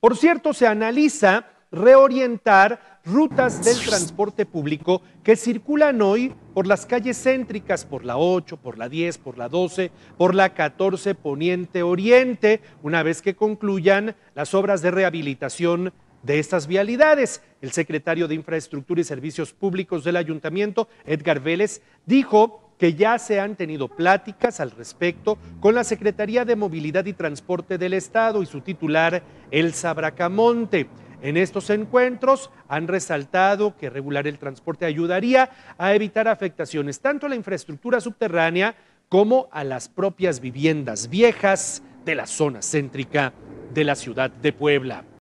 Por cierto, se analiza reorientar rutas del transporte público que circulan hoy por las calles céntricas, por la 8, por la 10, por la 12, por la 14 Poniente Oriente, una vez que concluyan las obras de rehabilitación de estas vialidades. El secretario de Infraestructura y Servicios Públicos del Ayuntamiento, Edgar Vélez, dijo que ya se han tenido pláticas al respecto con la Secretaría de Movilidad y Transporte del Estado y su titular, Elsa Bracamonte. En estos encuentros han resaltado que regular el transporte ayudaría a evitar afectaciones tanto a la infraestructura subterránea como a las propias viviendas viejas de la zona céntrica de la ciudad de Puebla.